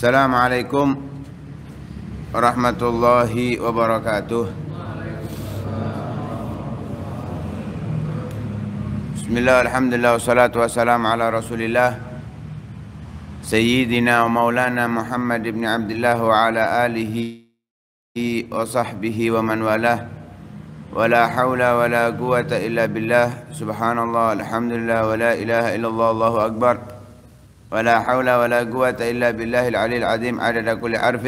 السلام عليكم ورحمة الله وبركاته بسم الله الحمد لله والصلاة والسلام على رسول الله سيدنا ومولانا محمد بن عبد الله وعلى آله وصحبه ومن والاه ولا حول ولا قوة إلا بالله سبحان الله الحمد لله ولا إله إلا الله الله أكبر ولا حول ولا قوة إلا بالله العلي العظيم عدد كل حرف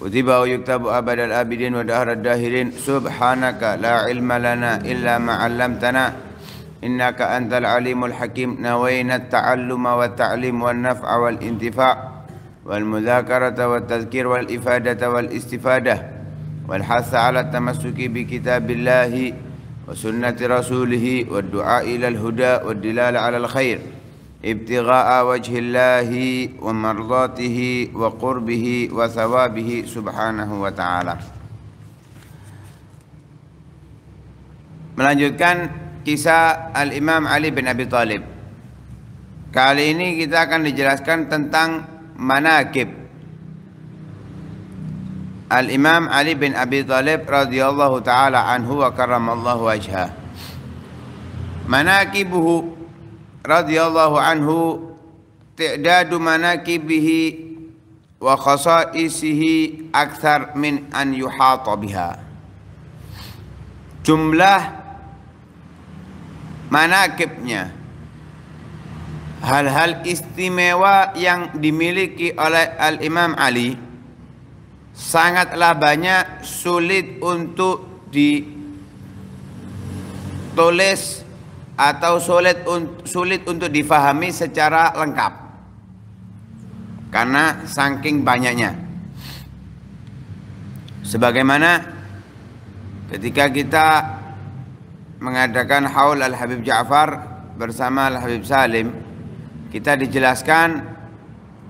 كتب ويكتب أبد الآبدين ودهر الداهرين سبحانك لا علم لنا إلا ما علمتنا إنك أنت العليم الحكيم نوينا التعلم والتعليم والنفع والانتفاع والمذاكرة والتذكير والإفادة والاستفادة والحث على التمسك بكتاب الله وسنة رسوله والدعاء إلى الهدى والدلال على الخير ابتغاء وجه الله ومرضاته وقربه وثوابه سبحانه وتعالى melanjutkan kisah Al-Imam Ali bin Abi Talib. Kali ini kita akan dijelaskan tentang manakib Al-Imam Ali bin Abi Talib radhiyallahu taala anhu wa karamallahu wajhah. Manakibuhu radhiyallahu anhu ti'dadu manakibihi wa khasaisihi akthar min an yuhata biha jumlah manakibnya hal-hal istimewa yang dimiliki oleh al-imam Ali sangatlah banyak sulit untuk ditulis atau sulit sulit untuk difahami secara lengkap karena saking banyaknya sebagaimana ketika kita mengadakan haul Al Habib Ja'far bersama Al Habib Salim kita dijelaskan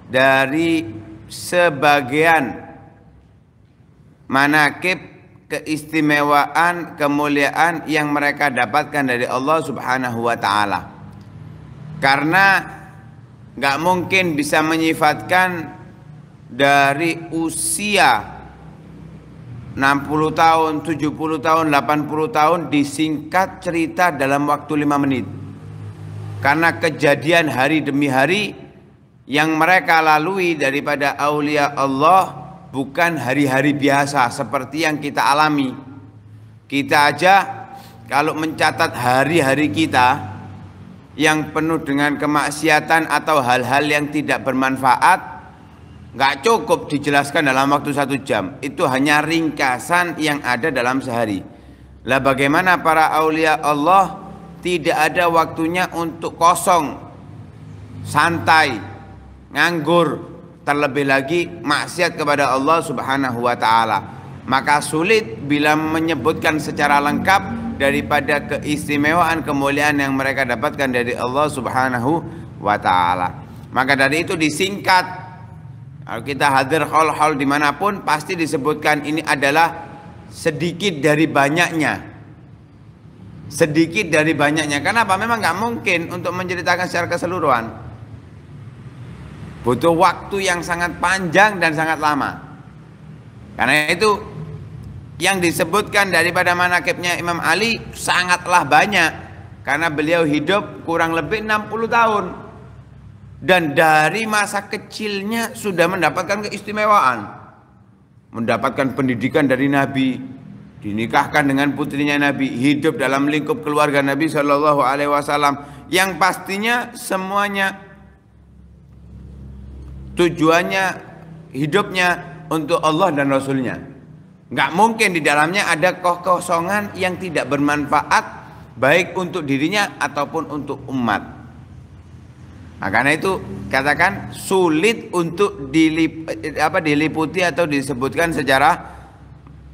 dari sebagian manakib keistimewaan, kemuliaan yang mereka dapatkan dari Allah Subhanahu wa taala. Karena nggak mungkin bisa menyifatkan dari usia 60 tahun, 70 tahun, 80 tahun disingkat cerita dalam waktu lima menit. Karena kejadian hari demi hari yang mereka lalui daripada aulia Allah bukan hari-hari biasa seperti yang kita alami. Kita aja kalau mencatat hari-hari kita yang penuh dengan kemaksiatan atau hal-hal yang tidak bermanfaat, nggak cukup dijelaskan dalam waktu satu jam. Itu hanya ringkasan yang ada dalam sehari. Lah bagaimana para aulia Allah tidak ada waktunya untuk kosong, santai, nganggur, terlebih lagi maksiat kepada Allah Subhanahu wa taala. Maka sulit bila menyebutkan secara lengkap daripada keistimewaan kemuliaan yang mereka dapatkan dari Allah Subhanahu wa taala. Maka dari itu disingkat. Kalau kita hadir hal-hal dimanapun pasti disebutkan ini adalah sedikit dari banyaknya sedikit dari banyaknya. Kenapa? Memang nggak mungkin untuk menceritakan secara keseluruhan butuh waktu yang sangat panjang dan sangat lama. Karena itu yang disebutkan daripada manakibnya Imam Ali sangatlah banyak karena beliau hidup kurang lebih 60 tahun dan dari masa kecilnya sudah mendapatkan keistimewaan mendapatkan pendidikan dari Nabi dinikahkan dengan putrinya Nabi hidup dalam lingkup keluarga Nabi Shallallahu Alaihi Wasallam yang pastinya semuanya tujuannya hidupnya untuk Allah dan Rasulnya. Nggak mungkin di dalamnya ada kekosongan yang tidak bermanfaat baik untuk dirinya ataupun untuk umat. Nah, karena itu katakan sulit untuk dilip, apa, diliputi atau disebutkan secara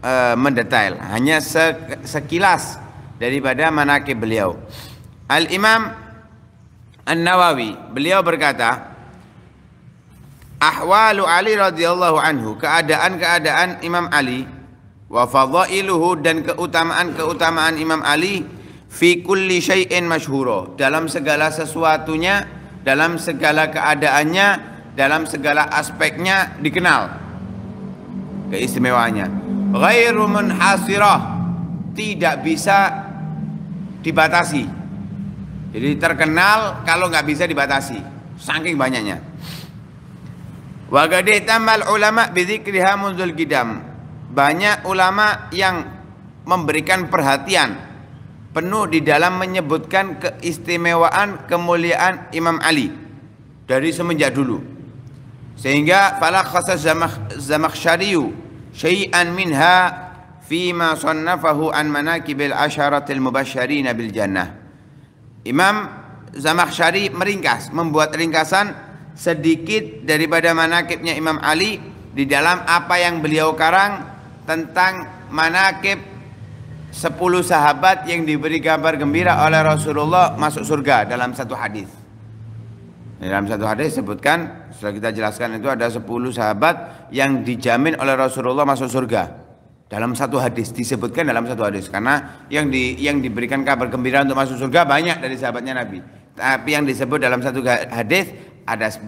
uh, mendetail. Hanya se, sekilas daripada manakib beliau. Al Imam An Nawawi beliau berkata ahwalu Ali radhiyallahu anhu, keadaan-keadaan Imam Ali wa fadailuhu dan keutamaan-keutamaan Imam Ali fi kulli syai'in masyhura dalam segala sesuatunya, dalam segala keadaannya, dalam segala aspeknya dikenal keistimewaannya. Ghairu munhasirah tidak bisa dibatasi. Jadi terkenal kalau nggak bisa dibatasi, saking banyaknya. Wa gadih tamal ulama bidzikriha munzul gidam. Banyak ulama yang memberikan perhatian penuh di dalam menyebutkan keistimewaan kemuliaan Imam Ali dari semenjak dulu sehingga fala khasas zamakhsyariyu syai'an minha fima sannafahu an manakibil asyaratil mubasyyarin bil jannah Imam Zamakhsyari meringkas membuat ringkasan sedikit daripada manakibnya Imam Ali di dalam apa yang beliau karang tentang manakib 10 sahabat yang diberi kabar gembira oleh Rasulullah masuk surga dalam satu hadis. Dalam satu hadis disebutkan setelah kita jelaskan itu ada 10 sahabat yang dijamin oleh Rasulullah masuk surga. Dalam satu hadis disebutkan dalam satu hadis karena yang di yang diberikan kabar gembira untuk masuk surga banyak dari sahabatnya Nabi. Tapi yang disebut dalam satu hadis ada 10.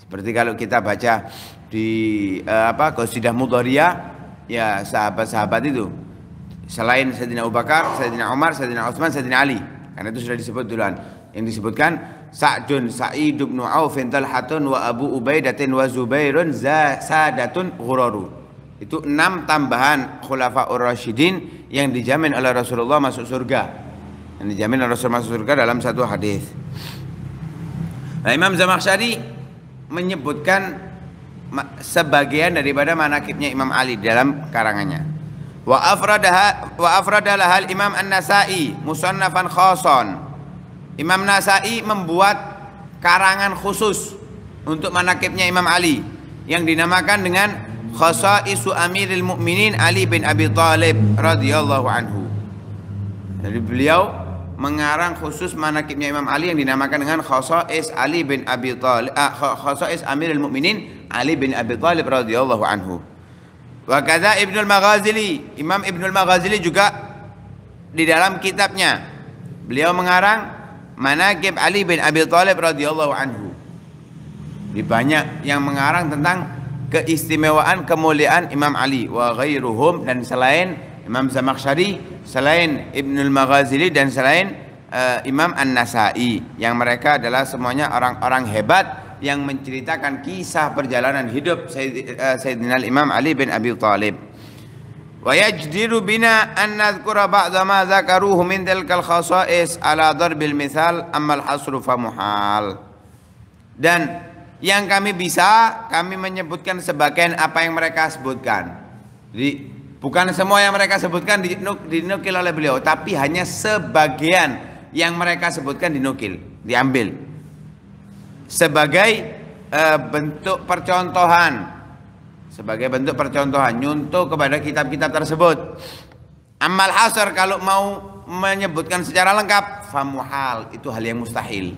Seperti kalau kita baca di eh, apa Qasidah Mudhariyah ya sahabat-sahabat itu selain Sayyidina Abu Bakar, Sayyidina Umar, Sayyidina Utsman, Sayyidina Ali. Karena itu sudah disebut duluan. Yang disebutkan Sa'dun Sa'id bin Auf Talhatun wa Abu Ubaidatin wa Zubairun Sadatun Ghuraru. Itu enam tambahan ur Rasyidin yang dijamin oleh Rasulullah masuk surga. Yang dijamin oleh Rasulullah masuk surga dalam satu hadis. Nah Imam Zamakhsyari menyebutkan sebagian daripada manakibnya Imam Ali dalam karangannya. Wa afradaha wa afradalah hal Imam An-Nasa'i musannafan Khoson. Imam Nasa'i membuat karangan khusus untuk manakibnya Imam Ali yang dinamakan dengan Khasaisu Amiril Mukminin Ali bin Abi Thalib radhiyallahu anhu. Jadi beliau mengarang khusus manakibnya Imam Ali yang dinamakan dengan Khosais Ali bin Abi Thalib uh, ah, Khosais Amirul Mukminin Ali bin Abi Thalib radhiyallahu anhu. Wa kadza Ibnu Al-Maghazili, Imam Ibnu Al-Maghazili juga di dalam kitabnya beliau mengarang Manakib Ali bin Abi Thalib radhiyallahu anhu. Di banyak yang mengarang tentang keistimewaan kemuliaan Imam Ali wa ghairuhum dan selain Imam Zamakhsyari selain Ibnul Maghazili dan selain uh, Imam An-Nasai yang mereka adalah semuanya orang-orang hebat yang menceritakan kisah perjalanan hidup Sayyid, uh, Sayyidina Imam Ali bin Abi Thalib. Wa yajdiru bina an nadhkura ba'dha ma dzakaruhu min tilkal khasa'is ala darbil mithal amma al-hasru fa muhal. Dan yang kami bisa kami menyebutkan sebagian apa yang mereka sebutkan. Jadi Bukan semua yang mereka sebutkan dinukil oleh beliau, tapi hanya sebagian yang mereka sebutkan dinukil, diambil sebagai e, bentuk percontohan, sebagai bentuk percontohan nyuntuh kepada kitab-kitab tersebut. Amal hasar kalau mau menyebutkan secara lengkap, famuhal itu hal yang mustahil.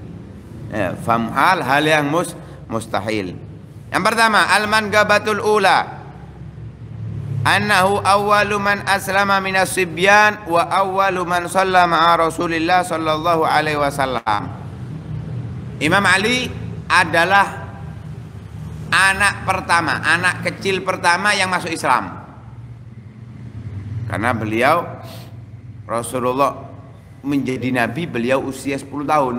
E, famuhal hal yang mus, mustahil. Yang pertama, alman gabatul ula annahu awwalu man aslama minas sibyan wa awwalu man sallama Rasulillah sallallahu alaihi wasallam. Imam Ali adalah anak pertama, anak kecil pertama yang masuk Islam. Karena beliau Rasulullah menjadi nabi beliau usia 10 tahun.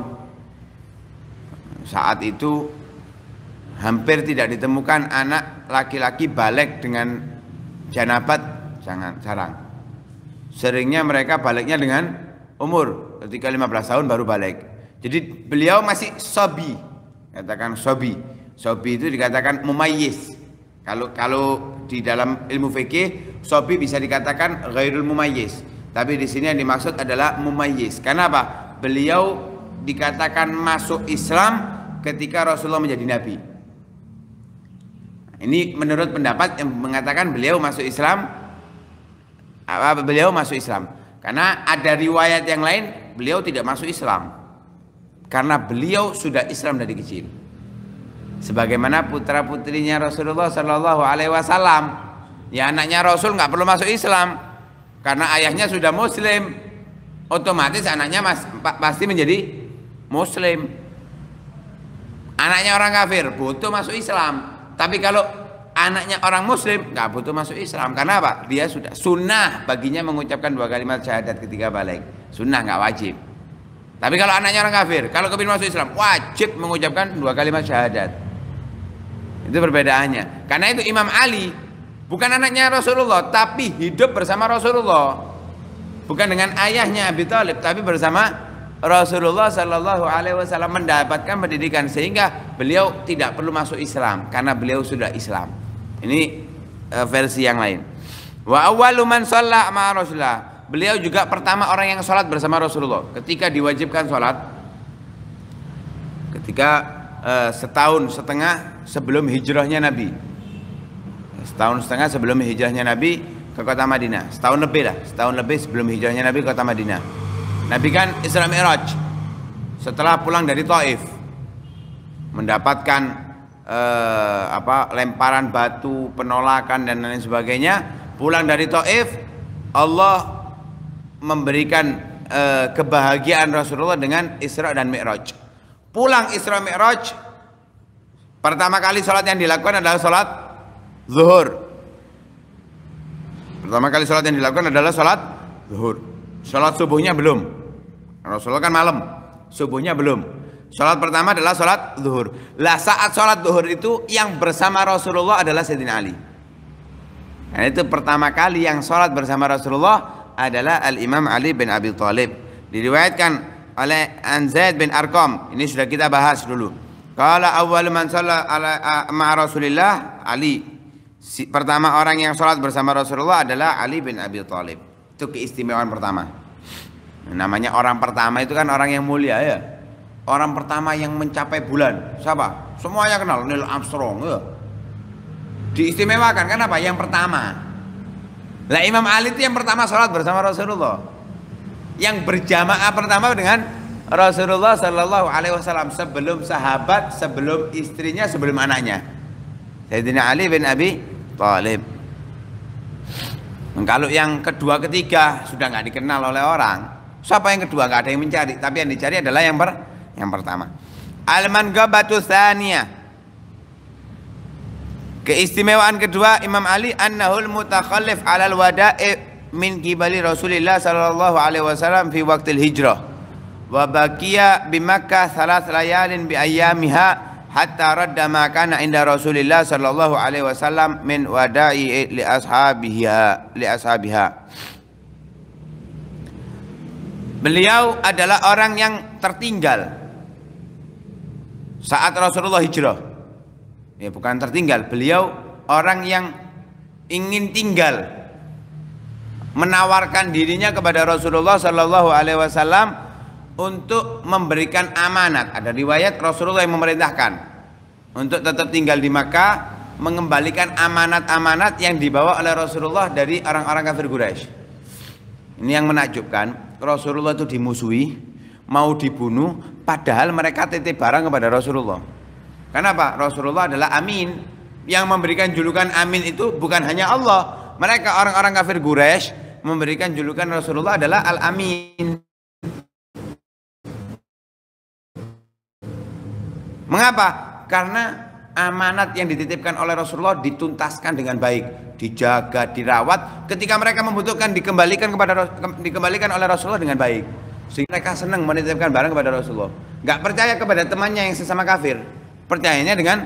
Saat itu hampir tidak ditemukan anak laki-laki balik dengan janabat jangan jarang seringnya mereka baliknya dengan umur ketika 15 tahun baru balik jadi beliau masih sobi katakan sobi sobi itu dikatakan mumayis. kalau kalau di dalam ilmu fikih sobi bisa dikatakan ghairul mumayis. tapi di sini yang dimaksud adalah mumayis. karena apa beliau dikatakan masuk Islam ketika Rasulullah menjadi nabi ini menurut pendapat yang mengatakan beliau masuk Islam apa beliau masuk Islam. Karena ada riwayat yang lain beliau tidak masuk Islam. Karena beliau sudah Islam dari kecil. Sebagaimana putra-putrinya Rasulullah Shallallahu alaihi wasallam, ya anaknya Rasul nggak perlu masuk Islam karena ayahnya sudah muslim. Otomatis anaknya mas, pasti menjadi muslim. Anaknya orang kafir butuh masuk Islam tapi kalau anaknya orang muslim nggak butuh masuk Islam karena apa? Dia sudah sunnah baginya mengucapkan dua kalimat syahadat ketika balik. Sunnah nggak wajib. Tapi kalau anaknya orang kafir, kalau kepingin masuk Islam, wajib mengucapkan dua kalimat syahadat. Itu perbedaannya. Karena itu Imam Ali bukan anaknya Rasulullah, tapi hidup bersama Rasulullah. Bukan dengan ayahnya Abi Thalib, tapi bersama Rasulullah Shallallahu Alaihi Wasallam mendapatkan pendidikan sehingga beliau tidak perlu masuk Islam karena beliau sudah Islam. Ini e, versi yang lain. Wa awaluman sholat ma Rasulullah. Beliau juga pertama orang yang sholat bersama Rasulullah. Ketika diwajibkan sholat, ketika uh, setahun setengah sebelum hijrahnya Nabi, setahun setengah sebelum hijrahnya Nabi ke kota Madinah, setahun lebih lah, setahun lebih sebelum hijrahnya Nabi ke kota Madinah. Nabi kan Isra Mi'raj setelah pulang dari Taif mendapatkan eh, apa lemparan batu, penolakan dan lain sebagainya, pulang dari Taif Allah memberikan eh, kebahagiaan Rasulullah dengan Isra dan Mi'raj. Pulang Isra Mi'raj pertama kali sholat yang dilakukan adalah sholat zuhur. Pertama kali sholat yang dilakukan adalah sholat zuhur. Sholat subuhnya belum. Rasulullah kan malam, subuhnya belum. Sholat pertama adalah sholat zuhur. Lah saat sholat zuhur itu yang bersama Rasulullah adalah Sayyidina Ali. Nah itu pertama kali yang sholat bersama Rasulullah adalah Al-Imam Ali bin Abi Thalib. Diriwayatkan oleh Anzaid bin Arkom. Ini sudah kita bahas dulu. Kala awal man sholat ala, ma Rasulillah Ali. Si, pertama orang yang sholat bersama Rasulullah adalah Ali bin Abi Thalib. Itu keistimewaan pertama. Namanya orang pertama itu kan orang yang mulia ya. Orang pertama yang mencapai bulan. Siapa? Semuanya kenal Neil Armstrong. Ya. Diistimewakan kenapa? Yang pertama. Lah Imam Ali itu yang pertama sholat bersama Rasulullah. Yang berjamaah pertama dengan Rasulullah Shallallahu Alaihi Wasallam sebelum sahabat, sebelum istrinya, sebelum anaknya. Sayyidina Ali bin Abi Thalib. Kalau yang kedua ketiga sudah nggak dikenal oleh orang, Siapa yang kedua? Gak ada yang mencari. Tapi yang dicari adalah yang per yang pertama. Alman Gobatu thaniyah. Keistimewaan kedua Imam Ali annahul mutakhallif alal wada'i min kibali Rasulillah sallallahu alaihi wasallam fi waqtil hijrah. Wa baqiya bi Makkah thalath layalin bi ayyamiha hatta radda ma kana inda Rasulillah sallallahu alaihi wasallam min wada'i li ashabiha li ashabiha. Beliau adalah orang yang tertinggal saat Rasulullah hijrah. Ya, bukan tertinggal, beliau orang yang ingin tinggal menawarkan dirinya kepada Rasulullah Shallallahu Alaihi Wasallam untuk memberikan amanat. Ada riwayat Rasulullah yang memerintahkan untuk tetap tinggal di Makkah, mengembalikan amanat-amanat yang dibawa oleh Rasulullah dari orang-orang kafir Quraisy. Ini yang menakjubkan. Rasulullah itu dimusuhi, mau dibunuh, padahal mereka titip barang kepada Rasulullah. Kenapa? Rasulullah adalah Amin. Yang memberikan julukan Amin itu bukan hanya Allah. Mereka orang-orang kafir Quraisy memberikan julukan Rasulullah adalah Al-Amin. Mengapa? Karena amanat yang dititipkan oleh Rasulullah dituntaskan dengan baik dijaga, dirawat. Ketika mereka membutuhkan dikembalikan kepada dikembalikan oleh Rasulullah dengan baik. Sehingga mereka senang menitipkan barang kepada Rasulullah. Gak percaya kepada temannya yang sesama kafir. Percayanya dengan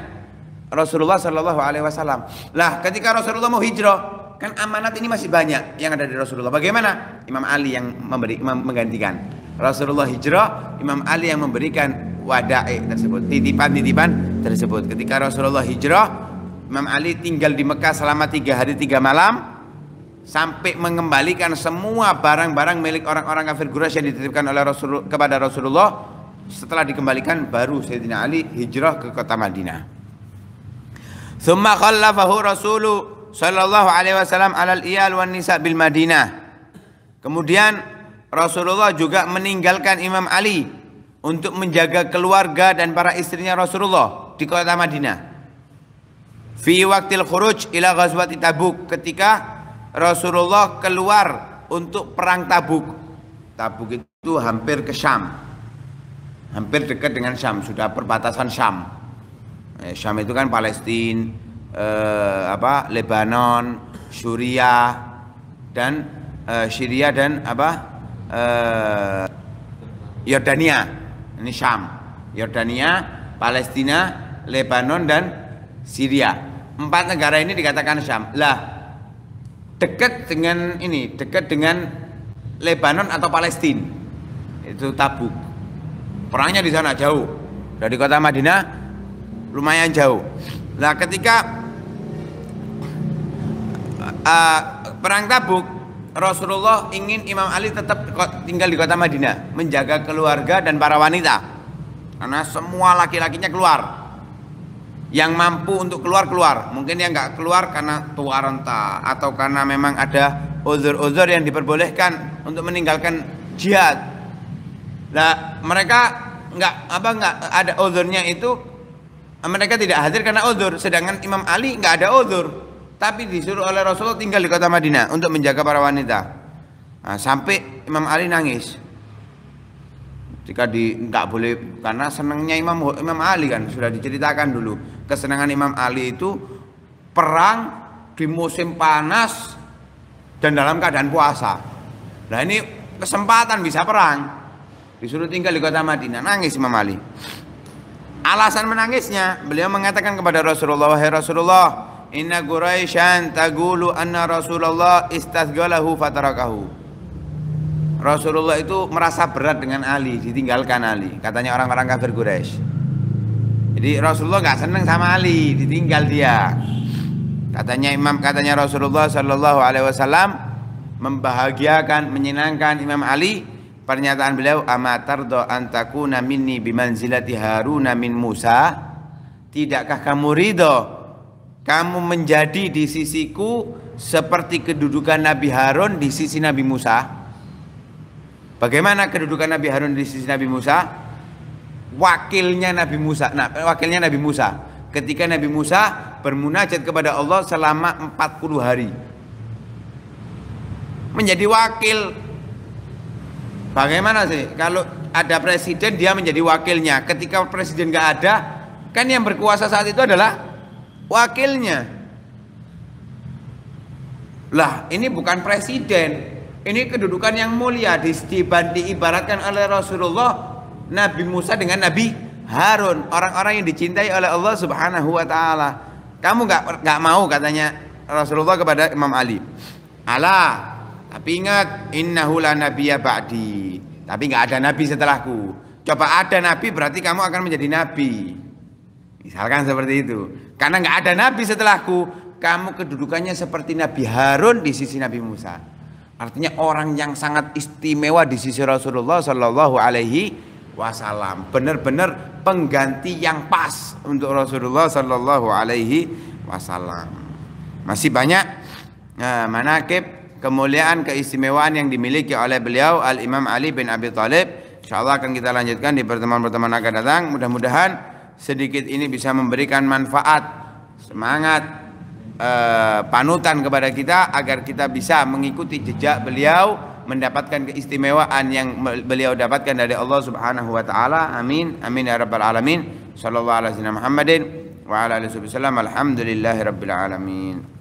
Rasulullah Shallallahu Alaihi Wasallam. Lah, ketika Rasulullah mau hijrah, kan amanat ini masih banyak yang ada di Rasulullah. Bagaimana Imam Ali yang memberi menggantikan Rasulullah hijrah, Imam Ali yang memberikan wadai tersebut, titipan-titipan tersebut. Ketika Rasulullah hijrah, Imam Ali tinggal di Mekah selama tiga hari tiga malam sampai mengembalikan semua barang-barang milik orang-orang kafir Quraisy yang dititipkan oleh Rasul kepada Rasulullah setelah dikembalikan baru Sayyidina Ali hijrah ke kota Madinah. Thumma khallafahu Rasulu sallallahu alaihi wasallam alal iyal wan nisa bil Madinah. Kemudian Rasulullah juga meninggalkan Imam Ali untuk menjaga keluarga dan para istrinya Rasulullah di kota Madinah fi waktil khuruj ila ghazwati Tabuk ketika Rasulullah keluar untuk perang Tabuk. Tabuk itu hampir ke Syam. Hampir dekat dengan Syam, sudah perbatasan Syam. Eh, Syam itu kan Palestina, eh, apa? Lebanon, Suriah dan eh, Syria dan apa? Eh, Yordania. Ini Syam. Yordania, Palestina, Lebanon dan Syria. Empat negara ini dikatakan Syam. Lah, dekat dengan ini, dekat dengan Lebanon atau Palestina. Itu Tabuk. Perangnya di sana jauh. Dari kota Madinah lumayan jauh. Nah, ketika uh, perang Tabuk, Rasulullah ingin Imam Ali tetap tinggal di kota Madinah, menjaga keluarga dan para wanita. Karena semua laki-lakinya keluar yang mampu untuk keluar keluar, mungkin yang nggak keluar karena tua renta atau karena memang ada uzur-uzur yang diperbolehkan untuk meninggalkan jihad. Nah, mereka nggak apa nggak ada uzurnya itu mereka tidak hadir karena uzur, sedangkan Imam Ali nggak ada uzur, tapi disuruh oleh Rasulullah tinggal di kota Madinah untuk menjaga para wanita. Nah, sampai Imam Ali nangis jika di nggak boleh karena senangnya Imam Imam Ali kan sudah diceritakan dulu kesenangan Imam Ali itu perang di musim panas dan dalam keadaan puasa. Nah ini kesempatan bisa perang. Disuruh tinggal di kota Madinah, nangis Imam Ali. Alasan menangisnya, beliau mengatakan kepada Rasulullah, "Wahai Rasulullah, inna Quraisyan tagulu anna Rasulullah istazgalahu fatarakahu." Rasulullah itu merasa berat dengan Ali, ditinggalkan Ali. Katanya orang-orang kafir Quraisy. Jadi Rasulullah nggak seneng sama Ali, ditinggal dia. Katanya Imam katanya Rasulullah Shallallahu Alaihi Wasallam membahagiakan, menyenangkan Imam Ali. Pernyataan beliau amatar do antaku namini bimanzilati Haruna min Musa. Tidakkah kamu ridho? Kamu menjadi di sisiku seperti kedudukan Nabi Harun di sisi Nabi Musa. Bagaimana kedudukan Nabi Harun di sisi Nabi Musa? wakilnya Nabi Musa. Nah, wakilnya Nabi Musa. Ketika Nabi Musa bermunajat kepada Allah selama 40 hari. Menjadi wakil. Bagaimana sih? Kalau ada presiden dia menjadi wakilnya. Ketika presiden gak ada, kan yang berkuasa saat itu adalah wakilnya. Lah, ini bukan presiden. Ini kedudukan yang mulia diibaratkan oleh Rasulullah Nabi Musa dengan Nabi Harun, orang-orang yang dicintai oleh Allah Subhanahu wa taala. Kamu nggak nggak mau katanya Rasulullah kepada Imam Ali. Allah, tapi ingat innahulah nabiya ba'di. Tapi nggak ada nabi setelahku. Coba ada nabi berarti kamu akan menjadi nabi. Misalkan seperti itu. Karena nggak ada nabi setelahku, kamu kedudukannya seperti Nabi Harun di sisi Nabi Musa. Artinya orang yang sangat istimewa di sisi Rasulullah Shallallahu Alaihi wasallam. Benar-benar pengganti yang pas untuk Rasulullah Shallallahu alaihi wasallam. Masih banyak nah, manakib kemuliaan keistimewaan yang dimiliki oleh beliau Al Imam Ali bin Abi Thalib. Insyaallah akan kita lanjutkan di pertemuan-pertemuan akan datang. Mudah-mudahan sedikit ini bisa memberikan manfaat, semangat, eh, panutan kepada kita agar kita bisa mengikuti jejak beliau mendapatkan keistimewaan yang beliau dapatkan dari Allah Subhanahu wa taala. Amin. Amin ya rabbal alamin. Sallallahu alaihi Muhammadin wa ala alihi wasallam. Alhamdulillahirabbil alamin.